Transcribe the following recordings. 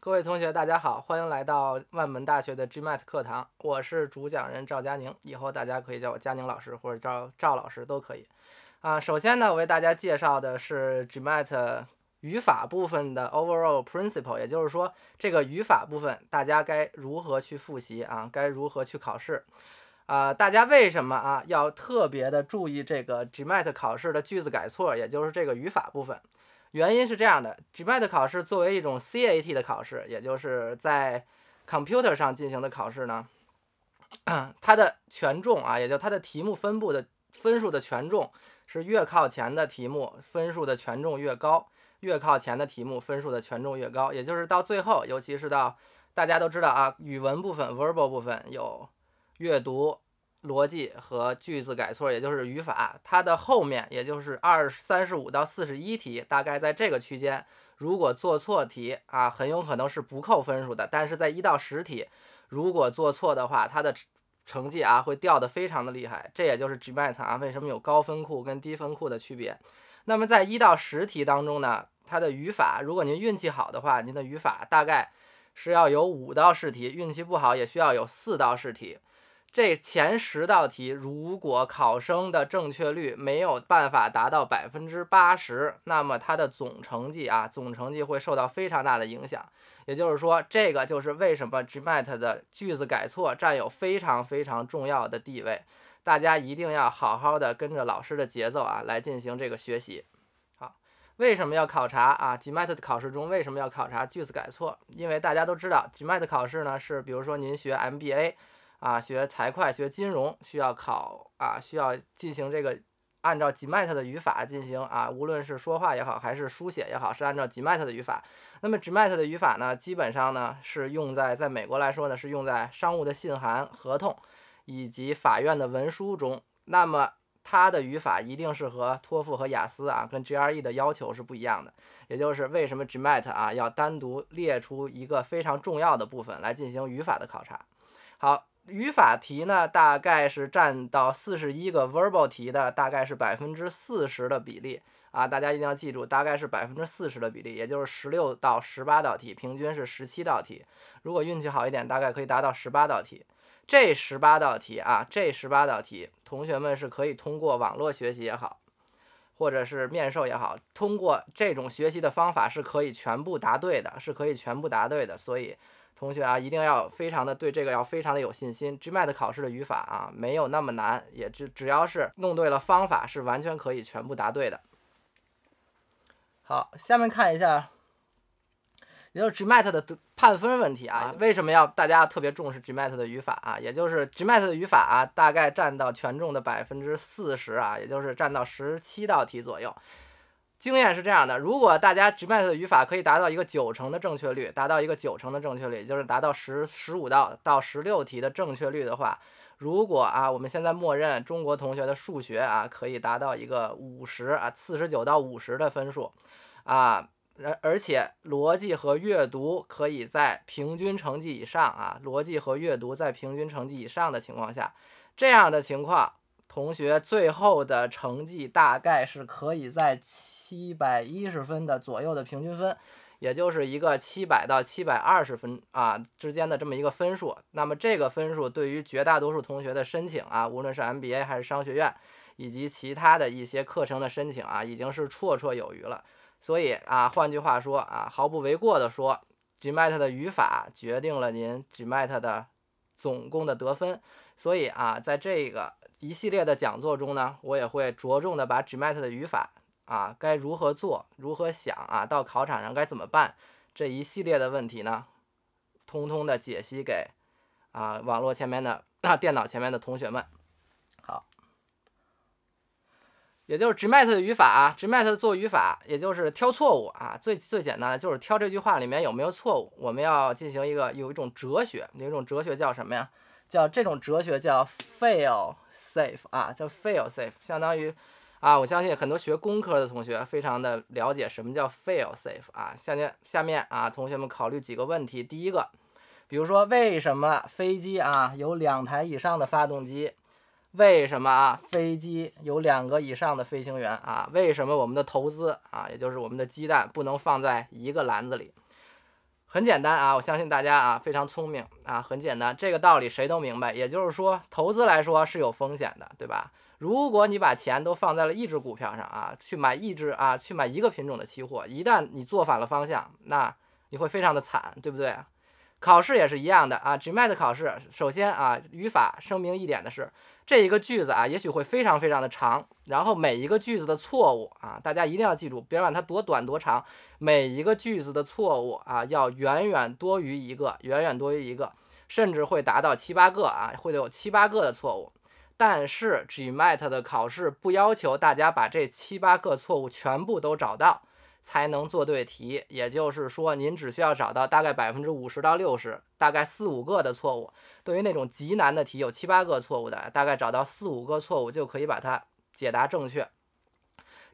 各位同学，大家好，欢迎来到万门大学的 GMAT 课堂，我是主讲人赵佳宁，以后大家可以叫我佳宁老师或者叫赵老师都可以。啊，首先呢，我为大家介绍的是 GMAT 语法部分的 overall principle，也就是说，这个语法部分大家该如何去复习啊？该如何去考试？啊，大家为什么啊要特别的注意这个 GMAT 考试的句子改错，也就是这个语法部分？原因是这样的，Gmat 考试作为一种 CAT 的考试，也就是在 computer 上进行的考试呢，它的权重啊，也就它的题目分布的分数的权重是越靠前的题目分数的权重越高，越靠前的题目分数的权重越高，也就是到最后，尤其是到大家都知道啊，语文部分、verbal 部分有阅读。逻辑和句子改错，也就是语法，它的后面也就是二三十五到四十一题，大概在这个区间，如果做错题啊，很有可能是不扣分数的。但是在一到十题，如果做错的话，它的成绩啊会掉的非常的厉害。这也就是 Gmat 啊为什么有高分库跟低分库的区别。那么在一到十题当中呢，它的语法，如果您运气好的话，您的语法大概是要有五道试题；运气不好，也需要有四道试题。这前十道题，如果考生的正确率没有办法达到百分之八十，那么他的总成绩啊，总成绩会受到非常大的影响。也就是说，这个就是为什么 Gmat 的句子改错占有非常非常重要的地位。大家一定要好好的跟着老师的节奏啊，来进行这个学习。好，为什么要考察啊？Gmat 的考试中为什么要考察句子改错？因为大家都知道，Gmat 考试呢，是比如说您学 M B A。啊，学财会、学金融需要考啊，需要进行这个按照 Gmat 的语法进行啊，无论是说话也好，还是书写也好，是按照 Gmat 的语法。那么 Gmat 的语法呢，基本上呢是用在在美国来说呢是用在商务的信函、合同以及法院的文书中。那么它的语法一定是和托福和雅思啊，跟 gre 的要求是不一样的。也就是为什么 Gmat 啊要单独列出一个非常重要的部分来进行语法的考察。好。语法题呢，大概是占到四十一个 verbal 题的，大概是百分之四十的比例啊。大家一定要记住，大概是百分之四十的比例，也就是十六到十八道题，平均是十七道题。如果运气好一点，大概可以达到十八道题。这十八道题啊，这十八道题，同学们是可以通过网络学习也好，或者是面授也好，通过这种学习的方法是可以全部答对的，是可以全部答对的。所以。同学啊，一定要非常的对这个要非常的有信心。Gmat 考试的语法啊，没有那么难，也只只要是弄对了方法，是完全可以全部答对的。好，下面看一下，也就是 Gmat 的判分问题啊，为什么要大家特别重视 Gmat 的语法啊？也就是 Gmat 的语法啊，大概占到权重的百分之四十啊，也就是占到十七道题左右。经验是这样的，如果大家 Gmat 的语法可以达到一个九成的正确率，达到一个九成的正确率，就是达到十十五到到十六题的正确率的话，如果啊，我们现在默认中国同学的数学啊可以达到一个五十啊四十九到五十的分数，啊，而而且逻辑和阅读可以在平均成绩以上啊，逻辑和阅读在平均成绩以上的情况下，这样的情况。同学最后的成绩大概是可以在七百一十分的左右的平均分，也就是一个七百到七百二十分啊之间的这么一个分数。那么这个分数对于绝大多数同学的申请啊，无论是 MBA 还是商学院以及其他的一些课程的申请啊，已经是绰绰有余了。所以啊，换句话说啊，毫不为过的说，GMAT 的语法决定了您 GMAT 的总共的得分。所以啊，在这个。一系列的讲座中呢，我也会着重的把 Gmat 的语法啊，该如何做，如何想啊，到考场上该怎么办，这一系列的问题呢，通通的解析给啊网络前面的啊、电脑前面的同学们。好，也就是 Gmat 的语法，Gmat 啊做语法，也就是挑错误啊，最最简单的就是挑这句话里面有没有错误。我们要进行一个有一种哲学，有一种哲学叫什么呀？叫这种哲学叫 feel safe 啊，叫 feel safe，相当于啊，我相信很多学工科的同学非常的了解什么叫 feel safe 啊。下面下面啊，同学们考虑几个问题。第一个，比如说为什么飞机啊有两台以上的发动机？为什么啊飞机有两个以上的飞行员啊？为什么我们的投资啊，也就是我们的鸡蛋不能放在一个篮子里？很简单啊，我相信大家啊非常聪明啊，很简单，这个道理谁都明白。也就是说，投资来说是有风险的，对吧？如果你把钱都放在了一只股票上啊，去买一只啊，去买一个品种的期货，一旦你做反了方向，那你会非常的惨，对不对？考试也是一样的啊，GMAT 考试首先啊，语法声明一点的是，这一个句子啊，也许会非常非常的长，然后每一个句子的错误啊，大家一定要记住，别管它多短多长，每一个句子的错误啊，要远远多于一个，远远多于一个，甚至会达到七八个啊，会有七八个的错误。但是 GMAT 的考试不要求大家把这七八个错误全部都找到。才能做对题，也就是说，您只需要找到大概百分之五十到六十，大概四五个的错误。对于那种极难的题，有七八个错误的，大概找到四五个错误就可以把它解答正确。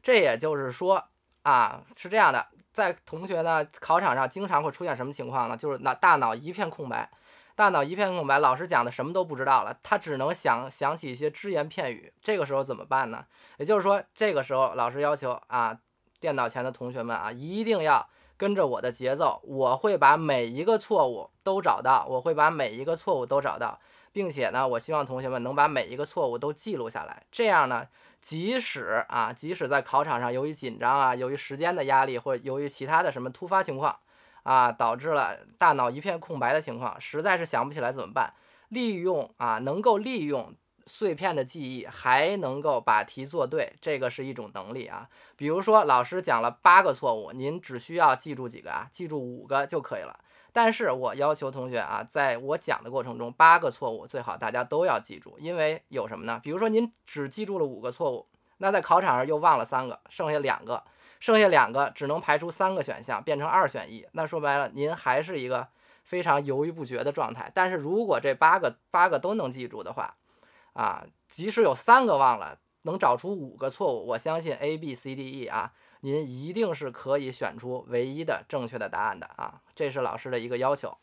这也就是说，啊，是这样的，在同学呢考场上经常会出现什么情况呢？就是脑大脑一片空白，大脑一片空白，老师讲的什么都不知道了，他只能想想起一些只言片语。这个时候怎么办呢？也就是说，这个时候老师要求啊。电脑前的同学们啊，一定要跟着我的节奏。我会把每一个错误都找到，我会把每一个错误都找到，并且呢，我希望同学们能把每一个错误都记录下来。这样呢，即使啊，即使在考场上由于紧张啊，由于时间的压力，或由于其他的什么突发情况啊，导致了大脑一片空白的情况，实在是想不起来怎么办？利用啊，能够利用。碎片的记忆还能够把题做对，这个是一种能力啊。比如说老师讲了八个错误，您只需要记住几个啊？记住五个就可以了。但是我要求同学啊，在我讲的过程中，八个错误最好大家都要记住，因为有什么呢？比如说您只记住了五个错误，那在考场上又忘了三个，剩下两个，剩下两个只能排除三个选项，变成二选一。那说白了，您还是一个非常犹豫不决的状态。但是如果这八个八个都能记住的话，啊，即使有三个忘了，能找出五个错误，我相信 A、B、C、D、E 啊，您一定是可以选出唯一的正确的答案的啊。这是老师的一个要求。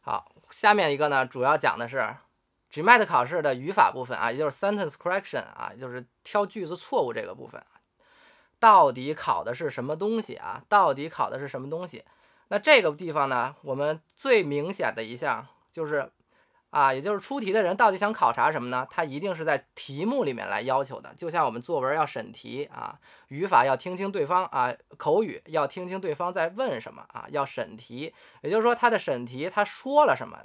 好，下面一个呢，主要讲的是 GMAT 考试的语法部分啊，也就是 sentence correction 啊，就是挑句子错误这个部分，到底考的是什么东西啊？到底考的是什么东西？那这个地方呢，我们最明显的一项就是。啊，也就是出题的人到底想考察什么呢？他一定是在题目里面来要求的。就像我们作文要审题啊，语法要听清对方啊，口语要听清对方在问什么啊，要审题。也就是说，他的审题他说了什么，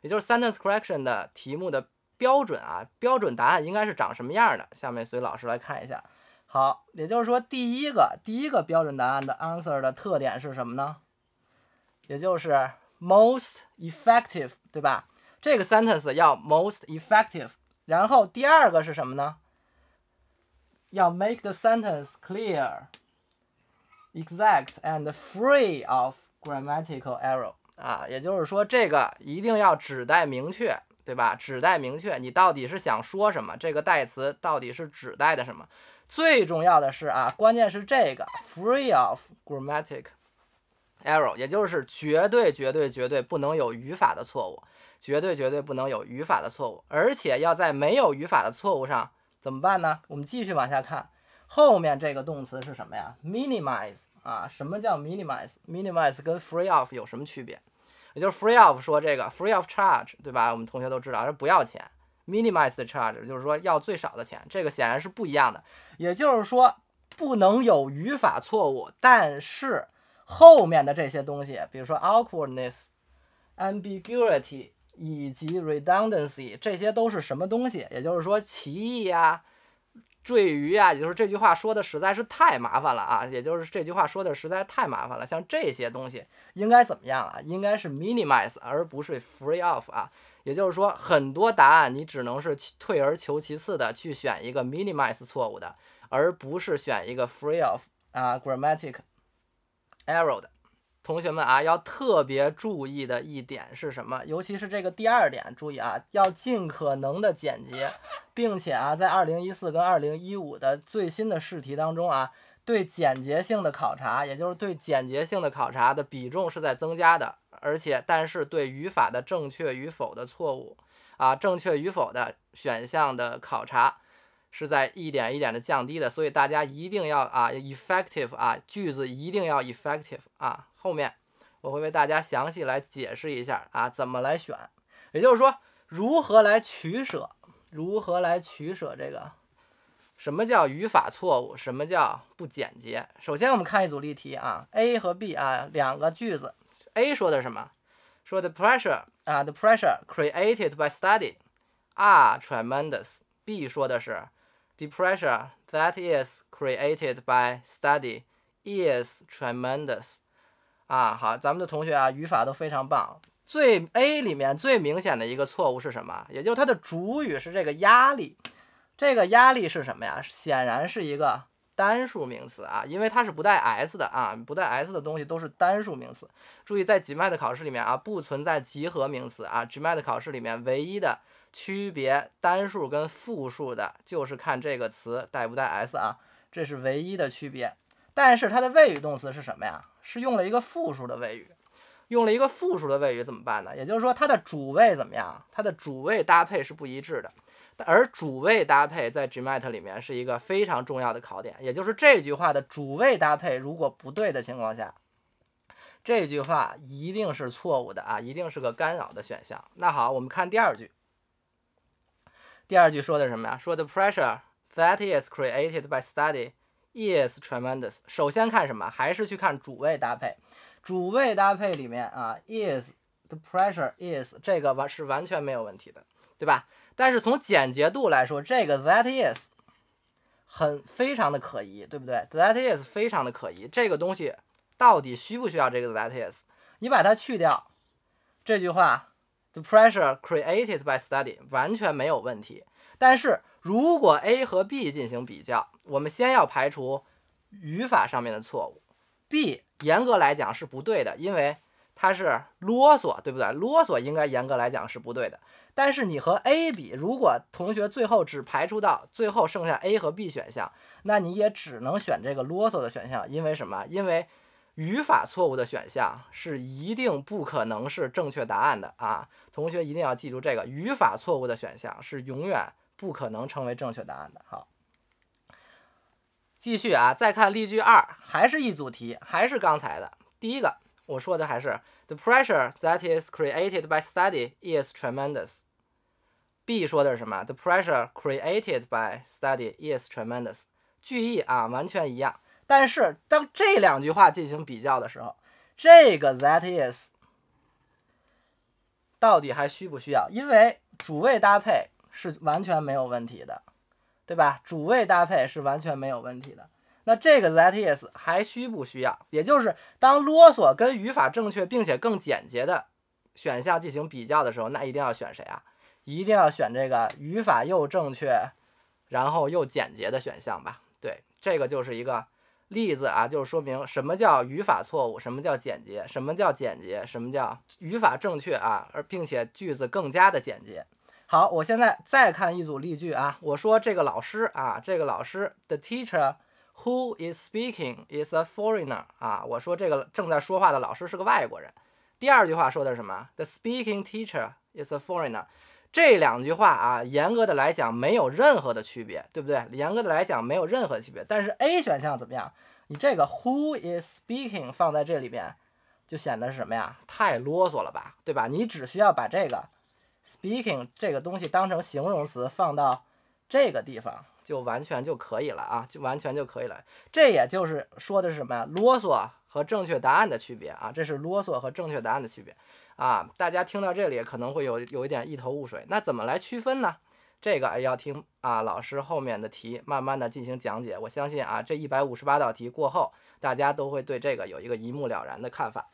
也就是 sentence correction 的题目的标准啊，标准答案应该是长什么样的？下面随老师来看一下。好，也就是说第一个第一个标准答案的 answer 的特点是什么呢？也就是 most effective，对吧？这个 sentence 要 most effective，然后第二个是什么呢？要 make the sentence clear, exact and free of grammatical error。啊，也就是说，这个一定要指代明确，对吧？指代明确，你到底是想说什么？这个代词到底是指代的什么？最重要的是啊，关键是这个 free of grammatical error，也就是绝对、绝对、绝对不能有语法的错误。绝对绝对不能有语法的错误，而且要在没有语法的错误上怎么办呢？我们继续往下看，后面这个动词是什么呀？Minimize 啊，什么叫 minimize？Minimize 跟 free of 有什么区别？也就是 free of 说这个 free of charge，对吧？我们同学都知道这不要钱，minimize charge 就是说要最少的钱，这个显然是不一样的。也就是说不能有语法错误，但是后面的这些东西，比如说 awkwardness，ambiguity。以及 redundancy 这些都是什么东西？也就是说歧义呀、赘余呀，也就是这句话说的实在是太麻烦了啊！也就是这句话说的实在太麻烦了。像这些东西应该怎么样啊？应该是 minimize 而不是 free of 啊。也就是说很多答案你只能是退而求其次的去选一个 minimize 错误的，而不是选一个 free of 啊 g r a m m a t i c error 的。同学们啊，要特别注意的一点是什么？尤其是这个第二点，注意啊，要尽可能的简洁，并且啊，在二零一四跟二零一五的最新的试题当中啊，对简洁性的考察，也就是对简洁性的考察的比重是在增加的，而且但是对语法的正确与否的错误啊，正确与否的选项的考察，是在一点一点的降低的，所以大家一定要啊，effective 啊，句子一定要 effective 啊。后面我会为大家详细来解释一下啊，怎么来选，也就是说如何来取舍，如何来取舍这个什么叫语法错误，什么叫不简洁。首先我们看一组例题啊，A 和 B 啊两个句子，A 说的什么？说 the pressure 啊，the pressure created by study are tremendous。B 说的是。Depression that is created by study is tremendous. 啊，好，咱们的同学啊，语法都非常棒。最 A 里面最明显的一个错误是什么？也就它的主语是这个压力，这个压力是什么呀？显然是一个单数名词啊，因为它是不带 S 的啊，不带 S 的东西都是单数名词。注意，在 g m a 的考试里面啊，不存在集合名词啊 g m a 的考试里面唯一的。区别单数跟复数的，就是看这个词带不带 s 啊，这是唯一的区别。但是它的谓语动词是什么呀？是用了一个复数的谓语，用了一个复数的谓语怎么办呢？也就是说它的主谓怎么样？它的主谓搭配是不一致的。而主谓搭配在 Gmat 里面是一个非常重要的考点，也就是这句话的主谓搭配如果不对的情况下，这句话一定是错误的啊，一定是个干扰的选项。那好，我们看第二句。第二句说的什么呀？说的 pressure that is created by study is tremendous。首先看什么？还是去看主谓搭配。主谓搭配里面啊，is the pressure is 这个完是完全没有问题的，对吧？但是从简洁度来说，这个 that is 很非常的可疑，对不对？that is 非常的可疑，这个东西到底需不需要这个 that is？你把它去掉，这句话。The pressure created by study 完全没有问题，但是如果 A 和 B 进行比较，我们先要排除语法上面的错误。B 严格来讲是不对的，因为它是啰嗦，对不对？啰嗦应该严格来讲是不对的。但是你和 A 比，如果同学最后只排除到最后剩下 A 和 B 选项，那你也只能选这个啰嗦的选项，因为什么？因为。语法错误的选项是一定不可能是正确答案的啊！同学一定要记住这个，语法错误的选项是永远不可能成为正确答案的。好，继续啊，再看例句二，还是一组题，还是刚才的第一个，我说的还是 The pressure that is created by study is tremendous。B 说的是什么？The pressure created by study is tremendous。句意啊，完全一样。但是当这两句话进行比较的时候，这个 that is 到底还需不需要？因为主谓搭配是完全没有问题的，对吧？主谓搭配是完全没有问题的。那这个 that is 还需不需要？也就是当啰嗦跟语法正确并且更简洁的选项进行比较的时候，那一定要选谁啊？一定要选这个语法又正确，然后又简洁的选项吧？对，这个就是一个。例子啊，就是说明什么叫语法错误，什么叫简洁，什么叫简洁，什么叫语法正确啊，而并且句子更加的简洁。好，我现在再看一组例句啊，我说这个老师啊，这个老师，The teacher who is speaking is a foreigner 啊，我说这个正在说话的老师是个外国人。第二句话说的是什么？The speaking teacher is a foreigner。这两句话啊，严格的来讲没有任何的区别，对不对？严格的来讲没有任何区别。但是 A 选项怎么样？你这个 Who is speaking 放在这里边，就显得是什么呀？太啰嗦了吧，对吧？你只需要把这个 speaking 这个东西当成形容词放到这个地方，就完全就可以了啊，就完全就可以了。这也就是说的是什么呀？啰嗦。和正确答案的区别啊，这是啰嗦和正确答案的区别啊。大家听到这里可能会有有一点一头雾水，那怎么来区分呢？这个要听啊，老师后面的题慢慢的进行讲解。我相信啊，这一百五十八道题过后，大家都会对这个有一个一目了然的看法。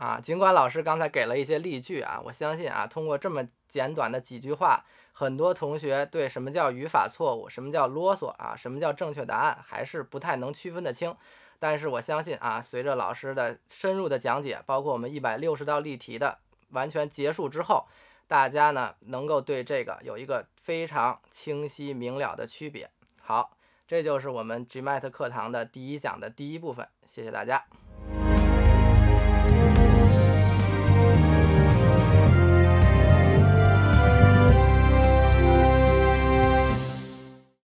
啊，尽管老师刚才给了一些例句啊，我相信啊，通过这么简短的几句话，很多同学对什么叫语法错误，什么叫啰嗦啊，什么叫正确答案，还是不太能区分得清。但是我相信啊，随着老师的深入的讲解，包括我们一百六十道例题的完全结束之后，大家呢能够对这个有一个非常清晰明了的区别。好，这就是我们 g m a t 课堂的第一讲的第一部分。谢谢大家。